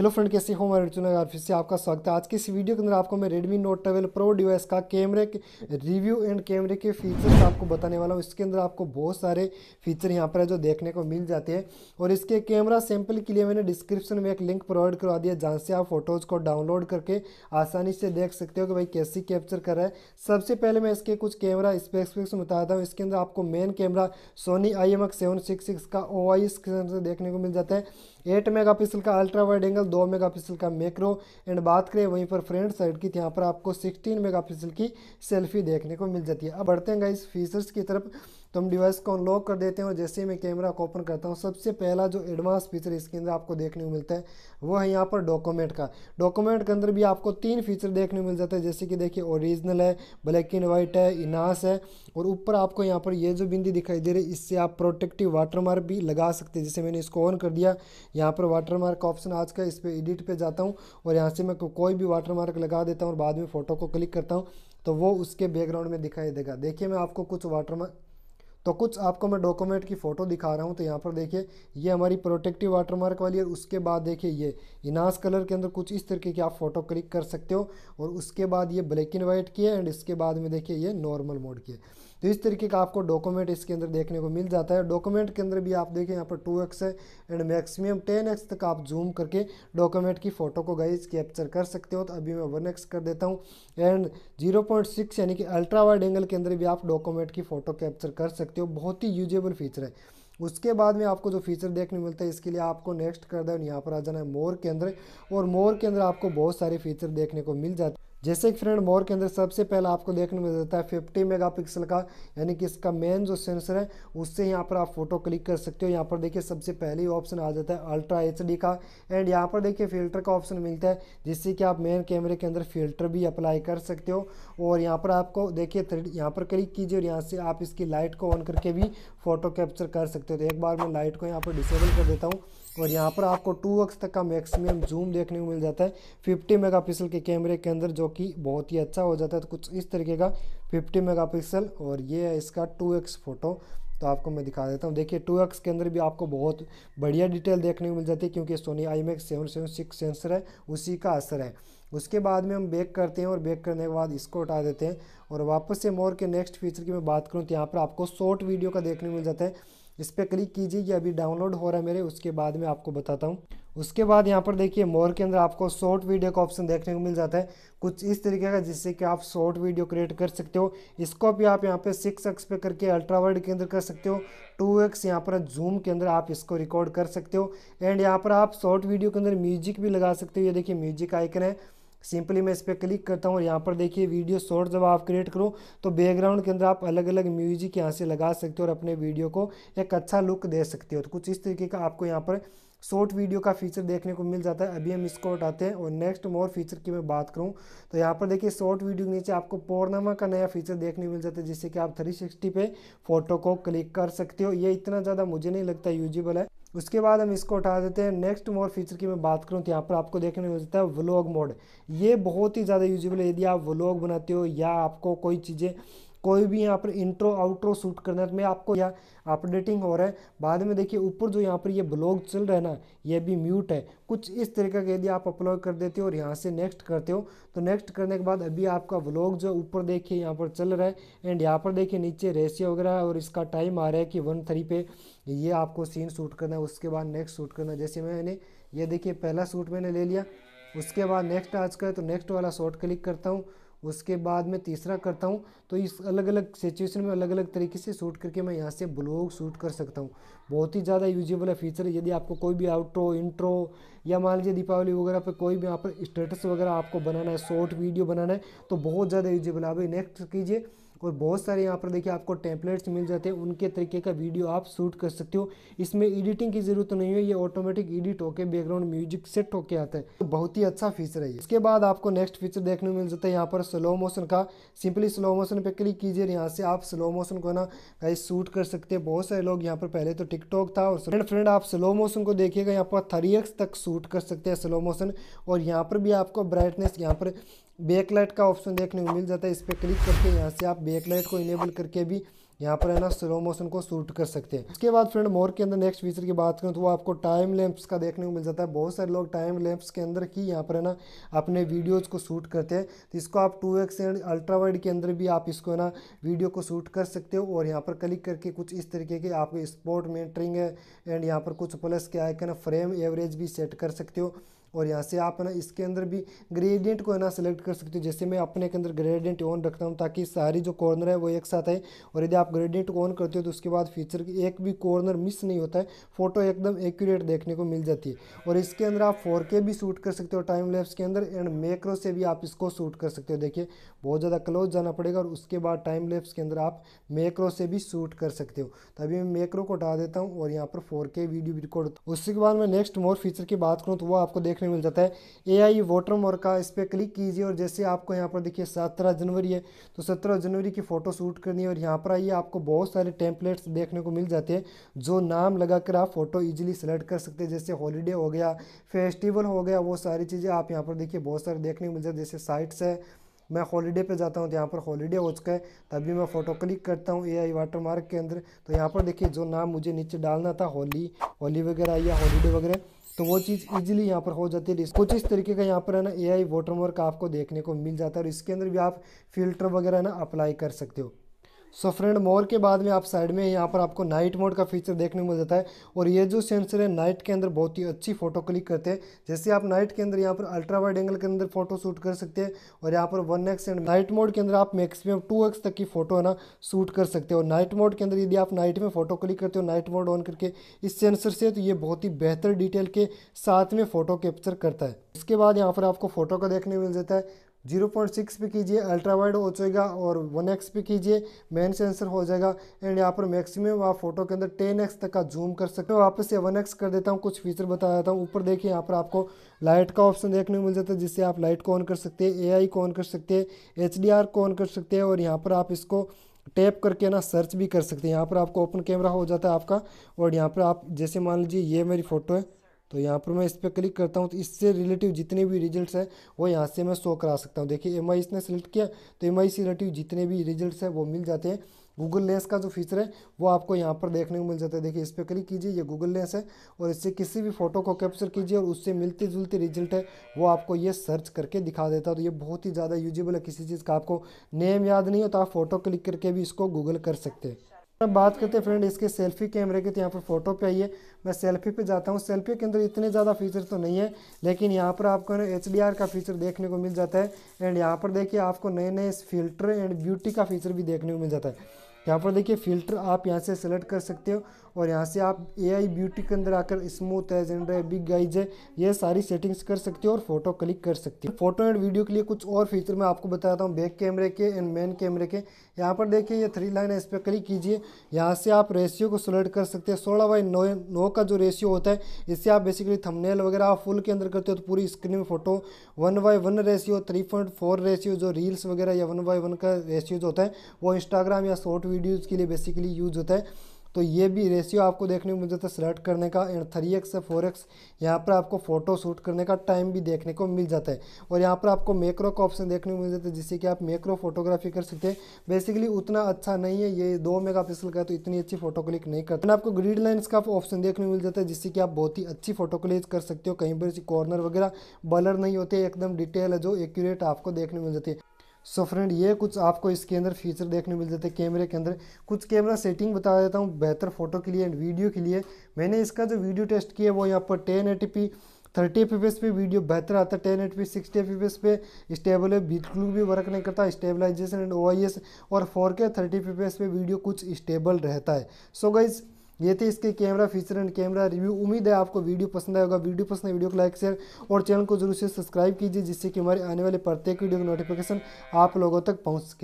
hello friend कैसे हो मैं अर्जुन और फिर से आपका स्वागत है आज की इस वीडियो के अंदर आपको मैं Redmi Note 12 Pro डिवाइस का कैमरे के रिव्यू एंड कैमरे के फीचर्स आपको बताने वाला हूँ इसके अंदर आपको बहुत सारे फीचर यहाँ पर है जो देखने को मिल जाते हैं और इसके कैमरा सैंपल के लिए मैंने डिस्क्रिप्शन में एक लिंक प्रोवाइड करवा दिया जहाँ से आप फोटोज़ को डाउनलोड करके आसानी से देख सकते हो कि भाई कैसी कैप्चर कर रहा है सबसे पहले मैं इसके कुछ कैमरा स्पेसिफिक्स बताता हूँ इसके अंदर आपको main camera Sony I M का ओ आई देखने को मिल जाता है 8 मेगापिक्सल का अल्ट्रा वाइड एंगल 2 मेगापिक्सल का मैक्रो एंड बात करें वहीं पर फ्रंट साइड की तो यहाँ पर आपको 16 मेगापिक्सल की सेल्फी देखने को मिल जाती है अब बढ़ते हैं इस फीचर्स की तरफ तो हम डिवाइस को अनलॉक कर देते हैं और जैसे ही मैं कैमरा को ओपन करता हूँ सबसे पहला जो एडवांस फीचर इसके अंदर आपको देखने को मिलता है वो है यहाँ पर डॉक्यूमेंट का डॉक्यूमेंट के अंदर भी आपको तीन फीचर देखने को मिल जाते हैं जैसे कि देखिए ओरिजिनल है ब्लैक एंड वाइट है इनास है और ऊपर आपको यहाँ पर ये जो बिंदी दिखाई दे रही है इससे आप प्रोटेक्टिव वाटरमार्क भी लगा सकते हैं जैसे मैंने इसको ऑन कर दिया यहाँ पर वाटरमार्क का ऑप्शन आज का इस पर एडिट पर जाता हूँ और यहाँ से मैं कोई भी वाटरमार्क लगा देता हूँ और बाद में फ़ोटो को क्लिक करता हूँ तो वो उसके बैकग्राउंड में दिखाई देगा देखिए मैं आपको कुछ वाटरमार्क तो कुछ आपको मैं डॉक्यूमेंट की फ़ोटो दिखा रहा हूँ तो यहाँ पर देखिए ये हमारी प्रोटेक्टिव वाटरमार्क वाली है उसके बाद देखिए ये इनास कलर के अंदर कुछ इस तरीके की आप फ़ोटो क्लिक कर सकते हो और उसके बाद ये ब्लैक एंड वाइट की है एंड इसके बाद में देखिए ये नॉर्मल मोड की है तो इस तरीके का आपको डॉक्यूमेंट इसके अंदर देखने को मिल जाता है डॉक्यूमेंट के अंदर भी आप देखें यहाँ पर टू एक्स है एंड मैक्सिमम टेन एक्स तक आप जूम करके डॉक्यूमेंट की फ़ोटो को गाइज कैप्चर कर सकते हो तो अभी मैं वन एक्स कर देता हूँ एंड जीरो पॉइंट सिक्स यानी कि अल्ट्रा वाइड एंगल के अंदर भी आप डॉक्यूमेंट की फ़ोटो कैप्चर कर सकते हो बहुत ही यूजेबल फीचर है उसके बाद में आपको जो फीचर देखने मिलता है इसके लिए आपको नेक्स्ट कर दें यहाँ पर आ जाना है मोर के अंदर और मोर के अंदर आपको बहुत सारे फीचर देखने को मिल जाते हैं जैसे कि फ्रेंड मोर के अंदर सबसे पहला आपको देखने में जाता है 50 मेगापिक्सल का यानी कि इसका मेन जो सेंसर है उससे यहाँ पर आप फोटो क्लिक कर सकते हो यहाँ पर देखिए सबसे पहले ऑप्शन आ जाता है अल्ट्रा एच का एंड यहाँ पर देखिए फ़िल्टर का ऑप्शन मिलता है जिससे कि आप मेन कैमरे के अंदर फिल्टर भी अप्लाई कर सकते हो और यहाँ पर आपको देखिए यहाँ पर क्लिक कीजिए और यहाँ से आप इसकी लाइट को ऑन करके भी फ़ोटो कैप्चर कर सकते हो तो एक बार मैं लाइट को यहाँ पर डिसेबल कर देता हूँ और यहाँ पर आपको एक्स तक का मैक्सिमम जूम देखने को मिल जाता है 50 मेगापिक्सल के कैमरे के अंदर जो कि बहुत ही अच्छा हो जाता है तो कुछ इस तरीके का 50 मेगापिक्सल और ये है इसका 2x फ़ोटो तो आपको मैं दिखा देता हूँ देखिए टू एक्स के अंदर भी आपको बहुत बढ़िया डिटेल देखने को मिल जाती है क्योंकि Sony I max seven seven six sensor है उसी का असर है उसके बाद में हम बेक करते हैं और बेक करने के बाद इसको हटा देते हैं और वापस से मोर के नेक्स्ट फीचर की मैं बात करूँ तो यहाँ पर आपको शॉर्ट वीडियो का देखने को मिल जाता है इस पर क्लिक कीजिए ये अभी डाउनलोड हो रहा है मेरे उसके बाद में आपको बताता हूँ उसके बाद यहाँ पर देखिए मोर के अंदर आपको शॉर्ट वीडियो का ऑप्शन देखने को मिल जाता है कुछ इस तरीके का जिससे कि आप शॉर्ट वीडियो क्रिएट कर सकते हो इसको भी आप यहाँ पे सिक्स एक्स पे करके अल्ट्रा वर्ल्ड के अंदर कर सकते हो टू एक्स यहाँ पर जूम के अंदर आप इसको रिकॉर्ड कर सकते हो एंड यहाँ पर आप शॉर्ट वीडियो के अंदर म्यूजिक भी लगा सकते हो ये देखिए म्यूजिक आइकन है सिंपली मैं इस पर क्लिक करता हूँ और यहाँ पर देखिए वीडियो शॉर्ट जब आप क्रिएट करो तो बैकग्राउंड के अंदर आप अलग अलग म्यूजिक यहाँ से लगा सकते हो और अपने वीडियो को एक अच्छा लुक दे सकते हो तो कुछ इस तरीके का आपको यहाँ पर शॉर्ट वीडियो का फीचर देखने को मिल जाता है अभी हम इसको उठाते हैं और नेक्स्ट मोर फीचर की मैं बात करूं तो यहाँ पर देखिए शॉर्ट वीडियो के नीचे आपको पोर्नामा का नया फीचर देखने को मिल जाता है जिससे कि आप 360 पे फोटो को क्लिक कर सकते हो ये इतना ज़्यादा मुझे नहीं लगता यूजिबल है उसके बाद हम इसको उठा देते हैं नेक्स्ट मोर फीचर की मैं बात करूँ तो यहाँ पर आपको देखने को मिलता है व्लॉग मोड ये बहुत ही ज़्यादा यूजबल है यदि आप व्लॉग बनाते हो या आपको कोई चीज़ें कोई भी यहाँ पर इंट्रो आउट्रो शूट करना है तो मैं आपको यहाँ अपडेटिंग हो रहा है बाद में देखिए ऊपर जो यहाँ पर ये ब्लॉग चल रहा है ना ये भी म्यूट है कुछ इस तरीके का यदि आप अपलोड कर देते हो और यहाँ से नेक्स्ट करते हो तो नेक्स्ट करने के बाद अभी आपका ब्लॉग जो ऊपर देखिए यहाँ पर चल रहा है एंड यहाँ पर देखिए नीचे रेशिया वगैरह और इसका टाइम आ रहा है कि वन थ्री पे ये आपको सीन शूट करना है उसके बाद नेक्स्ट शूट करना है जैसे मैंने ये देखिए पहला शूट मैंने ले लिया उसके बाद नेक्स्ट आज का तो नेक्स्ट वाला शॉर्ट क्लिक करता हूँ उसके बाद मैं तीसरा करता हूँ तो इस अलग अलग सिचुएशन में अलग अलग तरीके से शूट करके मैं यहाँ से ब्लॉग शूट कर सकता हूँ बहुत ही ज़्यादा यूजेबल है फीचर यदि आपको कोई भी आउट्रो इंट्रो या मान लीजिए दीपावली वगैरह पर कोई भी यहाँ पर स्टेटस वगैरह आपको बनाना है शॉर्ट वीडियो बनाना है तो बहुत ज़्यादा यूजेबल है अभी नेक्स्ट कीजिए और बहुत सारे यहाँ पर देखिए आपको टैंपलेट्स मिल जाते हैं उनके तरीके का वीडियो आप शूट कर सकते हो इसमें एडिटिंग की ज़रूरत नहीं है ये ऑटोमेटिक एडिट होकर बैकग्राउंड म्यूजिक सेट होके आता है तो बहुत ही अच्छा फीचर है इसके बाद आपको नेक्स्ट फीचर देखने मिल जाता है यहाँ पर स्लो मोशन का सिंपली स्लो मोशन पर क्लिक कीजिए यहाँ से आप स्लो मोशन को ना शूट कर सकते हैं बहुत सारे लोग यहाँ पर पहले तो टिकटॉक था और फ्रेंड फ्रेंड आप स्लो मोशन को देखिएगा यहाँ पर थ्री तक शूट कर सकते हैं स्लो मोशन और यहाँ पर भी आपको ब्राइटनेस यहाँ पर बैकलाइट का ऑप्शन देखने को मिल जाता है इस पर क्लिक करके यहाँ से आप बैकलाइट को इनेबल करके भी यहाँ पर है ना स्लो मोशन को शूट कर सकते हैं उसके बाद फ्रेंड मोर के अंदर नेक्स्ट फीचर की बात करें तो वो आपको टाइम लैम्प्स का देखने को मिल जाता है बहुत सारे लोग टाइम लैम्प्स के अंदर ही यहाँ पर है ना अपने वीडियोज को शूट करते हैं तो इसको आप two x and ultra wide के अंदर भी आप इसको है ना वीडियो को शूट कर सकते हो और यहाँ पर क्लिक करके कुछ इस तरीके के आप स्पोर्ट मेटरिंग है एंड यहाँ पर कुछ प्लस के आइकन फ्रेम एवरेज भी सेट कर सकते हो और यहाँ से आप है ना इसके अंदर भी ग्रेडियंट को है ना सेलेक्ट कर सकते हो जैसे मैं अपने के अंदर ग्रेडियंट ऑन रखता हूँ ताकि सारी जो कॉर्नर है वो एक साथ है और यदि आप ग्रेडियंट ऑन करते हो तो उसके बाद फीचर की एक भी कॉर्नर मिस नहीं होता है फोटो एकदम एक्यूरेट देखने को मिल जाती है और इसके अंदर आप फोर भी शूट कर सकते हो टाइम लेप्स के अंदर एंड मेक्रो से भी आप इसको शूट कर सकते हो देखिए बहुत ज़्यादा क्लोज जाना पड़ेगा और उसके बाद टाइम लैप्स के अंदर आप मेक्रो से भी शूट कर सकते हो तो अभी मैं मेक्रो को हटा देता हूँ और यहाँ पर फोर वीडियो रिकॉर्ड उसके बाद मैं नेक्स्ट मोर फीचर की बात करूँ तो वो आपको देख देखने को मिल जाता है ए आई वोटर मोर का इस पर क्लिक कीजिए और जैसे आपको यहाँ पर देखिए सत्रह जनवरी है तो सत्रह जनवरी की फ़ोटो शूट करनी है और यहाँ पर आइए आपको बहुत सारे टेम्पलेट्स देखने को मिल जाते हैं जो नाम लगा कर आप फ़ोटो ईजिली सेलेक्ट कर सकते हैं जैसे हॉलीडे हो गया फेस्टिवल हो गया वो सारी चीज़ें आप यहाँ पर देखिए बहुत सारे देखने को मिल जाते हैं जैसे साइट्स है मैं हॉलीडे पे जाता हूँ तो यहाँ पर हॉलीडे हो चुका है तभी मैं फ़ोटो क्लिक करता हूँ एआई वाटर मार्क के अंदर तो यहाँ पर देखिए जो नाम मुझे नीचे डालना था होली होली वगैरह या हॉलीडे वगैरह तो वो चीज़ इजीली यहाँ पर हो जाती है कुछ इस तरीके का यहाँ पर है ना ए आई वाटरमार्क आपको देखने को मिल जाता है और इसके अंदर भी आप फिल्टर वगैरह ना अप्लाई कर सकते हो सो फ्रेंड मोर के बाद में आप साइड में यहाँ पर आपको नाइट मोड का फीचर देखने को जाता है और ये जो सेंसर है नाइट के अंदर बहुत ही अच्छी फोटो क्लिक करते हैं जैसे आप नाइट के अंदर यहाँ पर अल्ट्रा वाइड एंगल के अंदर फोटो शूट कर सकते हैं और यहाँ पर one x and night mode के अंदर आप मैक्सिमम टू एक्स तक की फोटो है ना शूट कर सकते हो नाइट मोड के अंदर यदि आप नाइट में फोटो क्लिक करते हो नाइट मोड ऑन करके इस सेंसर से तो ये बहुत ही बेहतर डिटेल के साथ में फोटो कैप्चर करता है इसके बाद यहाँ पर आपको फोटो का देखने मिल जाता है जीरो पॉइंट सिक्स पे कीजिए अल्ट्रा वाइड हो जाएगा और वन एक्स पे कीजिए मेन सेंसर हो जाएगा एंड यहाँ पर मैक्सिमम आप फोटो के अंदर टेन एक्स तक का जूम कर सकते हो वापस से वन एक्स कर देता हूँ कुछ फीचर बता देता हूँ ऊपर देखिए यहाँ पर आपको लाइट का ऑप्शन देखने को मिल जाता है जिससे आप लाइट को ऑन कर सकते हैं ए आई को ऑन कर सकते हैं एच डी आर को ऑन कर सकते हैं और यहाँ पर आप इसको टैप करके ना सर्च भी कर सकते हैं यहाँ पर आपको ओपन कैमरा हो जाता है आपका और यहाँ पर आप जैसे मान लीजिए ये मेरी फ़ोटो है तो यहाँ पर मैं इस पर क्लिक करता हूँ तो इससे रिलेटिव जितने भी रिजल्ट्स हैं वो यहाँ से मैं शो करा सकता हूँ देखिए एम इसने सेलेक्ट किया तो एम से रिलेटिव जितने भी रिजल्ट्स हैं वो मिल जाते हैं गूगल लेंस का जो फीचर है वो आपको यहाँ पर देखने को मिल जाता है देखिए इस पर क्लिक कीजिए ये गूगल लेंस है और इससे किसी भी फोटो को कैप्चर कीजिए और उससे मिलते जुलते रिजल्ट है वो आपको ये सर्च करके दिखा देता है तो ये बहुत ही ज़्यादा यूजेबल है किसी चीज़ का आपको नेम याद नहीं हो तो आप फोटो क्लिक करके भी इसको गूगल कर सकते हैं अब बात करते हैं फ्रेंड इसके सेल्फी कैमरे के तो यहाँ पर फोटो पे आइए मैं सेल्फी पे जाता हूँ सेल्फी के अंदर इतने ज़्यादा फीचर तो नहीं है लेकिन यहाँ पर आपको एच का फीचर देखने को मिल जाता है एंड यहाँ पर देखिए आपको नए नए फिल्टर एंड ब्यूटी का फीचर भी देखने को मिल जाता है यहाँ पर देखिए फ़िल्टर आप यहाँ से सेलेक्ट कर सकते हो और यहाँ से आप ए ब्यूटी के अंदर आकर स्मूथ है जेंडर है बिग गाइज है ये सारी सेटिंग्स कर सकते हो और फोटो क्लिक कर सकते हो फोटो एंड वीडियो के लिए कुछ और फीचर मैं आपको बताता हूँ बैक कैमरे के एंड मेन कैमरे के यहाँ पर देखिए ये थ्री लाइन है इस पर क्लिक कीजिए यहाँ से आप रेशियो को सेलेक्ट कर सकते हैं सोलह बाई नौ नौ का जो रेशियो होता है इससे आप बेसिकली थमनेल वगैरह आप फुल के अंदर करते हो तो पूरी स्क्रीन में photo one by one ratio three point four ratio जो रील्स वगैरह या वन बाई वन का रेशियो जो होता है वो इंस्टाग्राम या शॉर्ट वीडियो वीडियोस के लिए बेसिकली यूज़ होता है तो ये भी रेशियो आपको देखने को मिल जाता है सेलेक्ट करने का एंड थ्री एक्स से फोर एक्स यहाँ पर आपको फोटो शूट करने का टाइम भी देखने को मिल जाता है और यहाँ पर आपको मैक्रो का ऑप्शन देखने को मिल जाता है जिससे कि आप मैक्रो फोटोग्राफी कर सकते हैं बेसिकली उतना अच्छा नहीं है ये दो मेगा पिक्सल का तो इतनी अच्छी फोटो क्लिक नहीं करते आपको ग्रीड लाइन्स का ऑप्शन देखने को मिल जाता है जिससे कि आप बहुत ही अच्छी फोटो क्लिक कर सकते हो कहीं पर कॉर्नर वगैरह बलर नहीं होते एकदम डिटेल है जो एक्यूरेट आपको देखने को मिल जाती है सो so फ्रेंड ये कुछ आपको इसके अंदर फीचर देखने मिल जाते हैं कैमरे के अंदर कुछ कैमरा सेटिंग बता देता हूँ बेहतर फोटो के लिए एंड वीडियो के लिए मैंने इसका जो वीडियो टेस्ट किया वो यहाँ पर ten eighty p thirty f पे वीडियो बेहतर आता है ten eight p sixty f पे स्टेबल है बिल्कुल भी वर्क नहीं करता स्टेबलाइजेशन एंड ओ और फोर के थर्टी पे वीडियो कुछ स्टेबल रहता है सो so गाइज़ ये थे इसके camera feature and camera review उम्मीद है आपको वीडियो पसंद आएगा वीडियो पसंद है वीडियो को लाइक शेयर और चैनल को जरूर से सब्सक्राइब कीजिए जिससे कि हमारे आने वाले प्रत्येक वीडियो की नोटिफिकेशन आप लोगों तक पहुँच सके